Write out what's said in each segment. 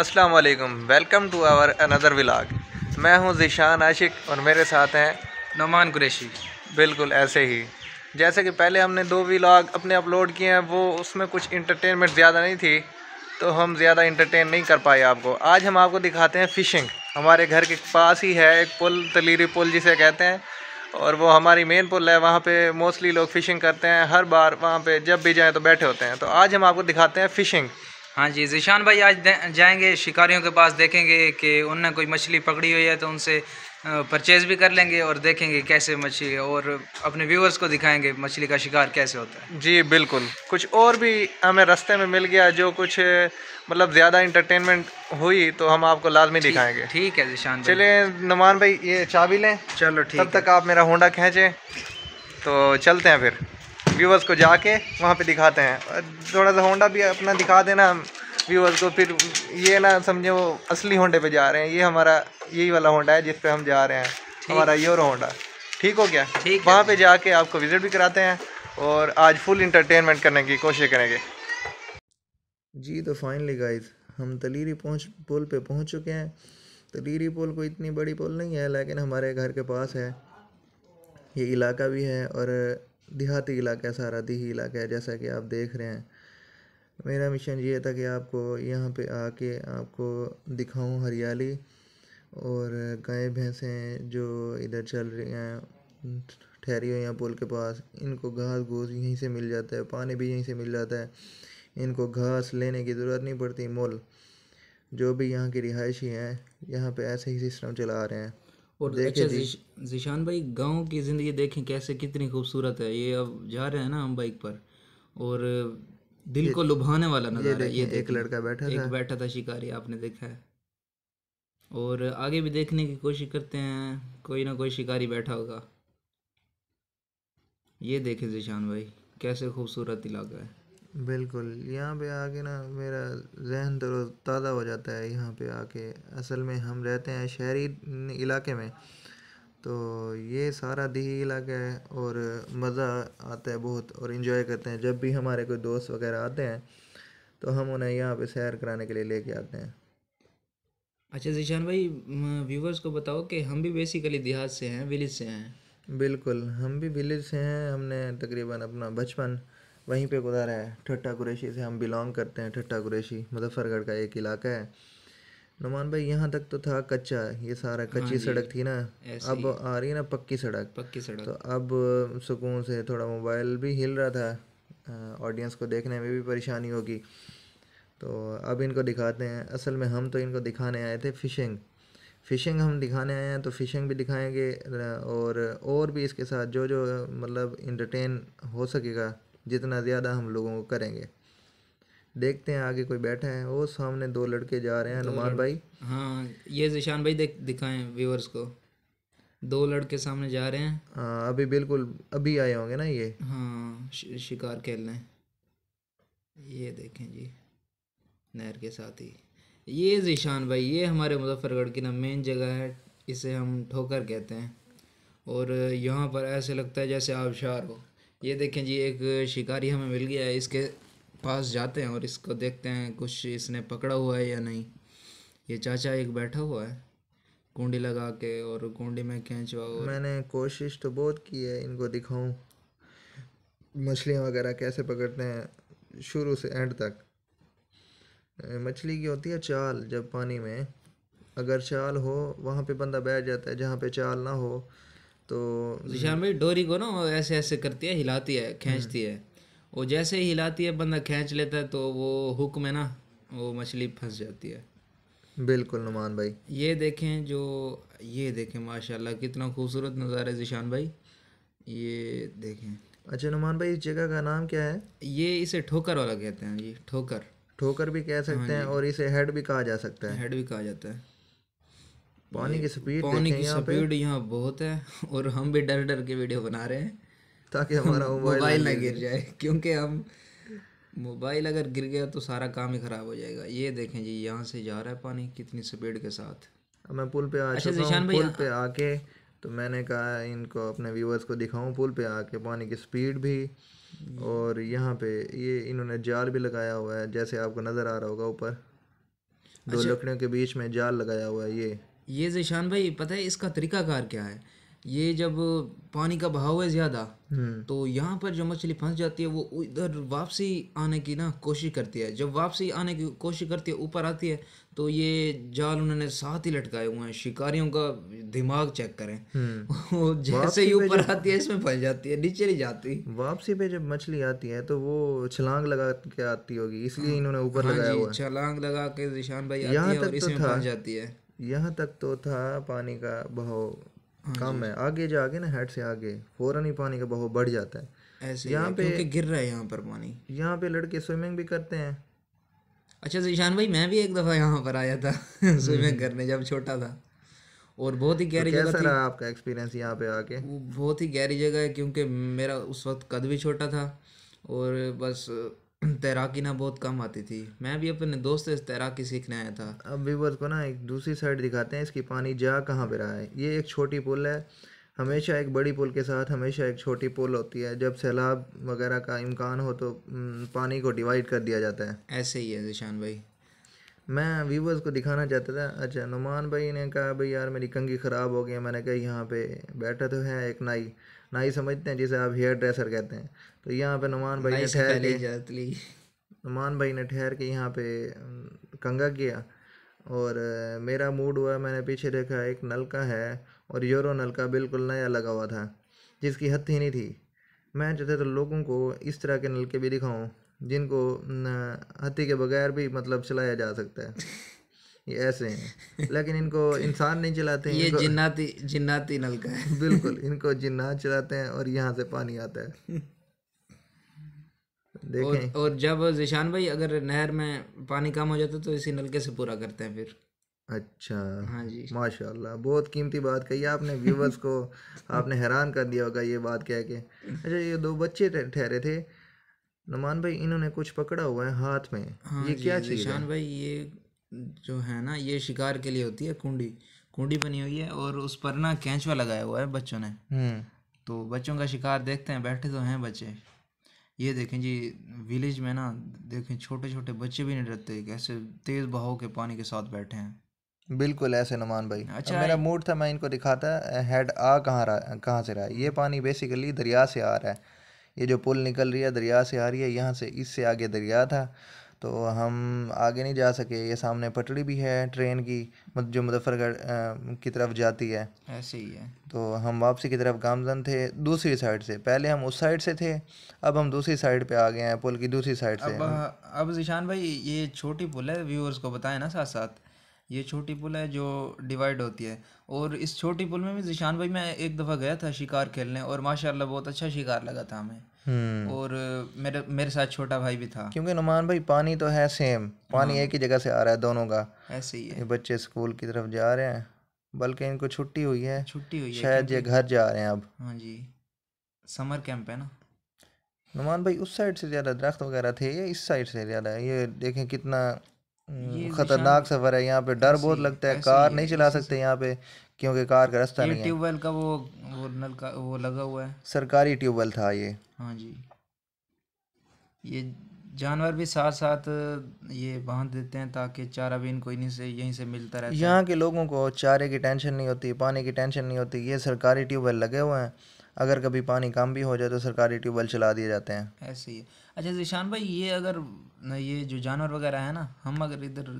अस्सलाम वालेकुम welcome to our another vlog मैं हूं ज़िशान आशिक और मेरे साथ हैं नुमान कुरेशी बिल्कुल ऐसे ही जैसे कि पहले हमने दो विलाग अपने अपलोड किए हैं वो उसमें कुछ इंटरटेनमेंट ज़्यादा नहीं थी तो हम ज़्यादा इंटरटेन नहीं कर पाए आपको आज हम आपको दिखाते हैं फ़िशिंग हमारे घर के पास ही है एक पुल तलीरी पुल जिसे कहते हैं और वो हमारी मेन पुल है वहाँ पे मोस्टली लोग फ़िशिंग करते हैं हर बार वहाँ पे जब भी जाएँ तो बैठे होते हैं तो आज हम आपको दिखाते हैं फ़िशिंग हाँ जी जीशान भाई आज जाएंगे शिकारियों के पास देखेंगे कि उनने कोई मछली पकड़ी हुई है तो उनसे परचेज भी कर लेंगे और देखेंगे कैसे मछली है और अपने व्यूअर्स को दिखाएंगे मछली का शिकार कैसे होता है जी बिल्कुल कुछ और भी हमें रास्ते में मिल गया जो कुछ मतलब ज़्यादा इंटरटेनमेंट हुई तो हम आपको लाजमी दिखाएंगे ठीक है जीशान चलिए नमान भाई ये चाबी लें चलो ठीक तब तक आप मेरा होंडा खींचें तो चलते हैं फिर व्यूवर्स को जाके वहाँ पे दिखाते हैं थोड़ा सा होंडा भी अपना दिखा देना हम व्यूवर्स को फिर ये ना समझे वो असली होंडे पे जा रहे हैं ये हमारा यही वाला होंडा है जिस पे हम जा रहे हैं हमारा योर होंडा ठीक हो गया ठीक वहाँ पे जाके आपको विज़िट भी कराते हैं और आज फुल इंटरटेनमेंट करने की कोशिश करेंगे जी तो फाइनली गाइज हम तलीरी पहुँच पुल पर पहुँच चुके हैं तलीरी पुल कोई इतनी बड़ी पुल नहीं है लेकिन हमारे घर के पास है ये इलाका भी है और देहाती इलाका है सारा देही इलाका है जैसा कि आप देख रहे हैं मेरा मिशन ये था कि आपको यहाँ पे आके आपको दिखाऊं हरियाली और गाय भैंसें जो इधर चल रही हैं ठहरी हुई हैं पुल के पास इनको घास घूस यहीं से मिल जाता है पानी भी यहीं से मिल जाता है इनको घास लेने की ज़रूरत नहीं पड़ती मोल जो भी यहाँ की रिहायशी हैं यहाँ पे ऐसे ही सिस्टम चला रहे हैं और अच्छा जीशान भाई गांव की ज़िंदगी देखें कैसे कितनी खूबसूरत है ये अब जा रहे हैं ना हम बाइक पर और दिल को लुभाने वाला नज़ारा ये, ये एक लड़का बैठा एक था बैठा था शिकारी आपने देखा है और आगे भी देखने की कोशिश करते हैं कोई ना कोई शिकारी बैठा होगा ये देखें जीशान भाई कैसे खूबसूरत इलाका है बिल्कुल यहाँ पे आके ना मेरा जहन तो ताज़ा हो जाता है यहाँ पे आके असल में हम रहते हैं शहरी इलाके में तो ये सारा दही इलाका है और मज़ा आता है बहुत और इन्जॉय करते हैं जब भी हमारे कोई दोस्त वगैरह आते हैं तो हम उन्हें यहाँ पे सैर कराने के लिए लेके आते हैं अच्छा जीशान भाई व्यूवर्स को बताओ कि हम भी बेसिकली देहात से हैं विलेज से हैं बिल्कुल हम भी विलेज से हैं हमने तकरीबन अपना बचपन वहीं पे गुजारा है ठट्टा कुरेशी से हम बिलोंग करते हैं ठट्टा कुरेशी मुजफ्फरगढ़ का एक इलाका है नुमान भाई यहाँ तक तो था कच्चा ये सारा हाँ कच्ची हाँ सड़क थी ना अब आ रही है ना पक्की सड़क पक्की सड़क तो अब सुकून से थोड़ा मोबाइल भी हिल रहा था ऑडियंस को देखने में भी परेशानी होगी तो अब इनको दिखाते हैं असल में हम तो इनको दिखाने आए थे फ़िशिंग फ़िशिंग हम दिखाने आए हैं तो फ़िशिंग भी दिखाएंगे और और भी इसके साथ जो जो मतलब इंटरटेन हो सकेगा जितना ज़्यादा हम लोगों को करेंगे देखते हैं आगे कोई बैठा है वो सामने दो लड़के जा रहे हैं हनुमान भाई हाँ ये जिशान भाई देख दिखाएं व्यूअर्स को दो लड़के सामने जा रहे हैं हाँ अभी बिल्कुल अभी आए होंगे ना ये हाँ शिकार खेलने ये देखें जी नहर के साथ ही ये जिशान भाई ये हमारे मुजफ्फरगढ़ की ना मेन जगह है इसे हम ठोकर कहते हैं और यहाँ पर ऐसे लगता है जैसे आबशार हो ये देखें जी एक शिकारी हमें मिल गया है इसके पास जाते हैं और इसको देखते हैं कुछ इसने पकड़ा हुआ है या नहीं ये चाचा एक बैठा हुआ है कुंडी लगा के और कुंडी में खींचवा मैंने कोशिश तो बहुत की है इनको दिखाऊं मछलियाँ वगैरह कैसे पकड़ते हैं शुरू से एंड तक मछली की होती है चाल जब पानी में अगर चाल हो वहाँ पे बंदा बैठ जाता है जहाँ पे चाल ना हो तो जिशान भाई डोरी को ना ऐसे ऐसे करती है हिलाती है खींचती है और जैसे ही हिलाती है बंदा खींच लेता है तो वो हुक में ना वो मछली फंस जाती है बिल्कुल नुमान भाई ये देखें जो ये देखें माशाल्लाह कितना खूबसूरत नज़ारा है जिशान भाई ये देखें अच्छा नुमान भाई इस जगह का नाम क्या है ये इसे ठोकर वाला कहते हैं जी ठोकर ठोकर भी कह सकते हाँ हैं और इसे हेड भी कहा जा सकता है हेड भी कहा जाता है पानी की स्पीड पानी की स्पीड यहाँ बहुत है और हम भी डर डर के वीडियो बना रहे हैं ताकि हमारा मोबाइल ना गिर जाए क्योंकि हम मोबाइल अगर गिर गया तो सारा काम ही ख़राब हो जाएगा ये देखें जी यहाँ से जा रहा है पानी कितनी स्पीड के साथ मैं पुल पे आ अच्छा पुल पे आके तो मैंने कहा इनको अपने व्यूवर्स को दिखाऊं पुल पे आके पानी की स्पीड भी और यहाँ पे ये इन्होंने जाल भी लगाया हुआ है जैसे आपको नज़र आ रहा होगा ऊपर दो अच्छा, लकड़ियों के बीच में जाल लगाया हुआ है ये ये जैशान भाई पता है इसका तरीकाकार क्या है ये जब पानी का बहाव है ज़्यादा हम्म। तो यहाँ पर जो मछली फंस जाती है वो इधर वापसी आने की ना कोशिश करती है जब वापसी आने की कोशिश करती है ऊपर आती है तो ये जाल उन्होंने साथ ही लटकाए हुए हैं शिकारियों का दिमाग चेक करें हम्म। वो जैसे ही ऊपर आती है इसमें फंस जाती है नीचे नहीं जाती वापसी पे जब मछली आती है तो वो छलांग लगा के आती होगी इसलिए हाँ। इन्होंने ऊपर हाँ लगाया छलांग लगा के निशान भाई आती है और तो इसमें फंस जाती है यहाँ तक तो था पानी का बहाव हाँ कम है आगे जाके ना हेड से आगे फौरन ही पानी का बहाव बढ़ जाता है ऐसे यहाँ पे गिर रहा है यहाँ पर पानी यहाँ पे लड़के स्विमिंग भी करते हैं अच्छा जीशान भाई मैं भी एक दफ़ा यहाँ पर आया था स्विमिंग हम्म। करने जब छोटा था और बहुत ही तो गहरी तो जगह थी आपका एक्सपीरियंस यहाँ पे आके बहुत ही गहरी जगह है क्योंकि मेरा उस वक्त कद भी छोटा था और बस तैराकी ना बहुत कम आती थी मैं भी अपने दोस्त से तैराकी सीखने आया था अब व्यूवर्स को ना एक दूसरी साइड दिखाते हैं इसकी पानी जा कहाँ पर रहा है ये एक छोटी पुल है हमेशा एक बड़ी पुल के साथ हमेशा एक छोटी पुल होती है जब सैलाब वगैरह का इम्कान हो तो पानी को डिवाइड कर दिया जाता है ऐसे ही है जिशान भाई मैं व्यूवर्स को दिखाना चाहता था अच्छा नुमान भाई ने कहा भाई यार मेरी कंगी ख़राब हो गई है मैंने कहा यहाँ पे बैठा तो है एक नाई नाई समझते हैं जिसे आप हेयर ड्रेसर कहते हैं तो यहाँ पे नुमान भाई ने ठहर के नुमान भाई ने ठहर के यहाँ पे कंगा किया और मेरा मूड हुआ मैंने पीछे देखा एक नलका है और यूरो नलका बिल्कुल नया लगा हुआ था जिसकी हद ही नहीं थी मैं चाहते तो लोगों को इस तरह के नलके भी दिखाऊं जिनको हथी के बगैर भी मतलब चलाया जा सकता है ये ऐसे हैं लेकिन इनको इंसान नहीं चलाते ये जिन्नाती जिन्नाती नलका है बिल्कुल इनको जिन्नात चलाते हैं और यहाँ से पानी आता है देखें और, और जब जिशान भाई अगर नहर में पानी कम हो जाता तो इसी नलके से पूरा करते हैं फिर अच्छा हाँ जी माशाल्लाह बहुत कीमती बात कही आपने व्यूवर्स को आपने हैरान कर दिया होगा ये बात कह के अच्छा ये दो बच्चे ठहरे थे नमान भाई इन्होंने कुछ पकड़ा हुआ है हाथ में हाँ ये क्या हाँ चीज़ निशान भाई ये जो है ना ये शिकार के लिए होती है कुंडी कुंडी बनी हुई है और उस पर ना कैंचवा लगाया हुआ है बच्चों ने हम्म। तो बच्चों का शिकार देखते हैं बैठे तो हैं बच्चे ये देखें जी विलेज में ना देखें छोटे छोटे बच्चे भी नहीं डरते कैसे तेज़ बहाव के पानी के साथ बैठे हैं बिल्कुल ऐसे नमान भाई अच्छा मेरा मूड था मैं इनको दिखाता हेड आ कहाँ रहा कहाँ से रहा है ये पानी बेसिकली दरिया से आ रहा है ये जो पुल निकल रही है दरिया से आ रही है यहाँ से इससे आगे दरिया था तो हम आगे नहीं जा सके ये सामने पटड़ी भी है ट्रेन की जो मुजफ्फरगढ़ की तरफ जाती है ऐसे ही है तो हम वापसी की तरफ गामजन थे दूसरी साइड से पहले हम उस साइड से थे अब हम दूसरी साइड पे आ गए हैं पुल की दूसरी साइड से अब जिशान भाई ये छोटी पुल है व्यूअर्स को बताएं ना साथ साथ ये छोटी पुल है जो डिवाइड होती है और इस छोटी पुल में भी जिशान भाई मैं एक दफ़ा गया था शिकार खेलने और माशाल्लाह बहुत अच्छा शिकार लगा था हमें हम्म। और मेरे मेरे साथ छोटा भाई भी था क्योंकि नुमान भाई पानी तो है सेम पानी हाँ। एक ही जगह से आ रहा है दोनों का ऐसे ही है बच्चे स्कूल की तरफ जा रहे हैं बल्कि इनको छुट्टी हुई है छुट्टी हुई है शायद ये घर जा रहे हैं अब हाँ जी समर कैंप है ना नुमान भाई उस साइड से ज़्यादा दरख्त वगैरह थे या इस साइड से ज़्यादा ये देखें कितना हम्म, खतरनाक सफ़र है यहाँ पे डर बहुत लगता है कार नहीं चला सकते यहाँ पे क्योंकि कार का रास्ता नहीं है ट्यूबवेल का वो वो नल का वो लगा हुआ है सरकारी ट्यूबवेल था ये हाँ जी ये जानवर भी साथ साथ ये बांध देते हैं ताकि चारा भी इनको इन्हीं से यहीं से मिलता रहे यहाँ के लोगों को चारे की टेंशन नहीं होती पानी की टेंशन नहीं होती ये सरकारी ट्यूबवेल लगे हुए हैं अगर कभी पानी कम भी हो जाए तो सरकारी ट्यूबवेल चला दिए जाते हैं ऐसे ही अच्छा जीशान भाई ये अगर ये जो जानवर वगैरह है ना हम अगर इधर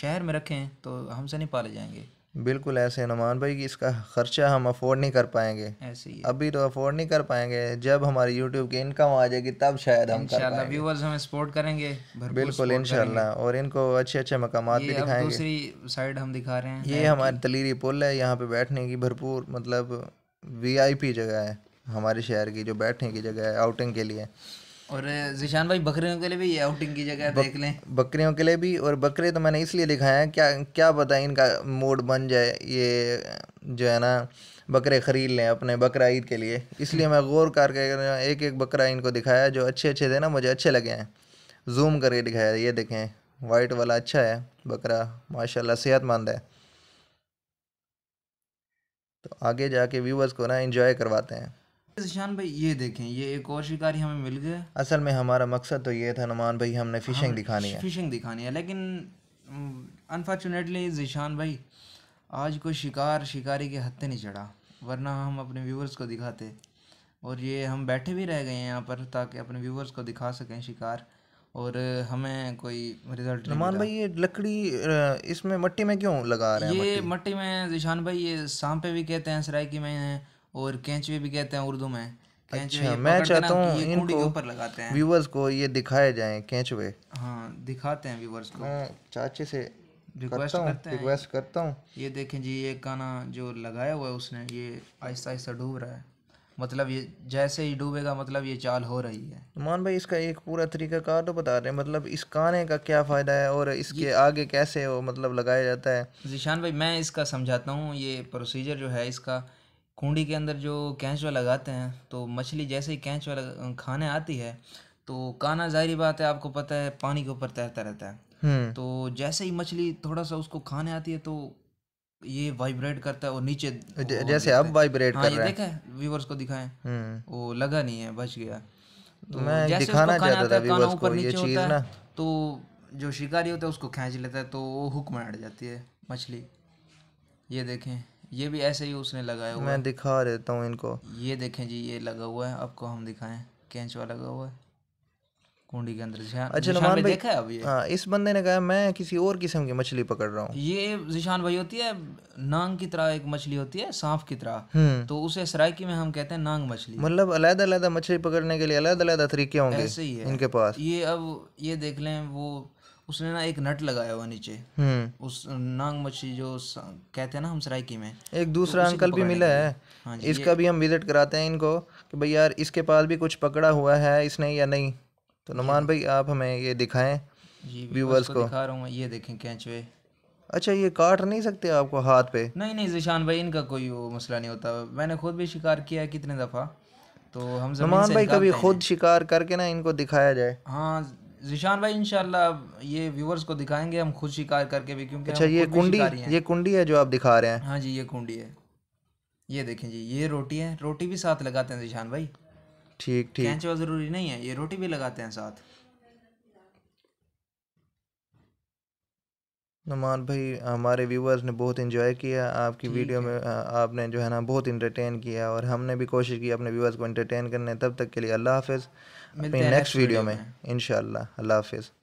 शहर में रखें तो हमसे नहीं पाले जाएंगे बिल्कुल ऐसे नुमान भाई कि इसका ख़र्चा हम अफोर्ड नहीं कर पाएंगे ऐसे ही अभी तो अफोर्ड नहीं कर पाएंगे जब हमारी यूट्यूब की इनकम आ जाएगी तब शायद हम कर पाएंगे व्यूअर्स हमें सपोर्ट करेंगे बिल्कुल इंशाल्लाह और इनको अच्छे अच्छे मकाम भी दिखाएंगे दूसरी साइड हम दिखा रहे हैं ये हमारी तलीरी पुल है यहाँ पे बैठने की भरपूर मतलब वीआईपी जगह है हमारे शहर की जो बैठने की जगह है आउटिंग के लिए और जिशान भाई बकरियों के लिए भी ये आउटिंग की जगह देख लें बकरियों के लिए भी और बकरे तो मैंने इसलिए दिखाए हैं क्या क्या पता इनका मूड बन जाए ये जो है ना बकरे ख़रीद लें अपने बकरा ईद के लिए इसलिए मैं गौर करके एक एक बकरा इनको दिखाया जो अच्छे अच्छे थे ना मुझे अच्छे लगे हैं जूम करके दिखाया ये देखें वाइट वाला अच्छा है बकरा माशाल्लाह सेहतमंद है तो आगे जाके व्यूवर्स को ना इन्जॉय करवाते हैं शान भाई ये देखें ये एक और शिकारी हमें मिल गया असल में हमारा मकसद तो ये था नुमान भाई हमने फिशिंग हम हाँ, दिखानी है फिशिंग दिखानी है लेकिन अनफॉर्चुनेटली जीशान भाई आज कोई शिकार शिकारी के हत्ते नहीं चढ़ा वरना हम अपने व्यूवर्स को दिखाते और ये हम बैठे भी रह गए हैं यहाँ पर ताकि अपने व्यूवर्स को दिखा सकें शिकार और हमें कोई रिजल्ट नुमान भाई ये लकड़ी इसमें मट्टी में क्यों लगा रहे हैं ये मट्टी में जिशान भाई ये सांपे भी कहते हैं सरायकी में और कैंचवे भी कहते हैं उर्दू में अच्छा मैं चाहता हूँ इनको ऊपर लगाते हैं व्यूवर्स को ये दिखाए जाए कैंचवे हाँ दिखाते हैं व्यूवर्स को हाँ, चाचे से रिक्वेस्ट करता हूँ ये देखें जी ये काना जो लगाया हुआ है उसने ये आहिस्ता आहिस्ता डूब रहा है मतलब ये जैसे ही डूबेगा मतलब ये चाल हो रही है मान भाई इसका एक पूरा तरीका कार तो बता रहे हैं मतलब इस काने का क्या फ़ायदा है और इसके आगे कैसे वो मतलब लगाया जाता है जीशान भाई मैं इसका समझाता हूँ ये प्रोसीजर जो है इसका कुंडी के अंदर जो कैंचवा लगाते हैं तो मछली जैसे ही कैंचवा खाने आती है तो काना जाहिर बात है आपको पता है पानी के ऊपर तैरता रहता है हम्म। तो जैसे ही मछली थोड़ा सा उसको खाने आती है तो ये वाइब्रेट करता है और नीचे जैसे अब वाइब्रेट हाँ, कर रहा है देखा है व्यूवर्स को दिखाएं हम्म। वो लगा नहीं है बच गया तो मैं दिखाना चाहता था व्यूवर्स को ये चीज ना तो जो शिकारी होता है उसको खींच लेता है तो वो हुक में अट जाती है मछली ये देखें ये भी ऐसे ही उसने लगाया हुआ मैं दिखा देता हूँ इनको ये देखें जी ये लगा हुआ है आपको हम दिखाएं कैंच वाला लगा हुआ है कुंडी के अंदर अच्छा, जिशान अच्छा नुमान भाई देखा है अब ये हाँ इस बंदे ने कहा मैं किसी और किस्म की मछली पकड़ रहा हूँ ये जिशान भाई होती है नांग की तरह एक मछली होती है सांप की तरह हम्म। तो उसे सराइकी में हम कहते हैं नांग मछली मतलब अलग अलग मछली पकड़ने के लिए अलग अलग तरीके होंगे ऐसे ही है इनके पास ये अब ये देख लें वो उसने ना एक नट लगाया हुआ नीचे हम्म। उस नांग मछली जो कहते हैं ना हम सरायकी में एक तो दूसरा तो अंकल भी मिला है हाँ इसका भी हम विजिट कराते हैं इनको कि भाई यार इसके पास भी कुछ पकड़ा हुआ है इसने या नहीं तो नुमान भाई आप हमें ये दिखाएं व्यूवर्स तो को दिखा रहा हूँ ये देखें कैंचवे अच्छा ये काट नहीं सकते आपको हाथ पे नहीं नहीं जिशान भाई इनका कोई मसला नहीं होता मैंने खुद भी शिकार किया है कितने दफ़ा तो हम नुमान भाई कभी खुद शिकार करके ना इनको दिखाया जाए हाँ जिशान भाई इनशाला ये व्यूवर्स को दिखाएंगे हम खुद शिकार करके भी क्योंकि अच्छा ये कुंडी ये कुंडी है जो आप दिखा रहे हैं हाँ जी ये कुंडी है ये देखें जी ये रोटी है रोटी भी साथ लगाते हैं जिशान भाई ठीक ठीक कैंचवा जरूरी नहीं है ये रोटी भी लगाते हैं साथ नुमान भाई हमारे व्यूवर्स ने बहुत इन्जॉय किया आपकी वीडियो में आपने जो है ना बहुत इंटरटेन किया और हमने भी कोशिश की अपने व्यूवर्स को इंटरटेन करने तब तक के लिए अल्लाह हाफिज़ अपनी नेक्स्ट वीडियो में इनशा अल्लाह हाफिज़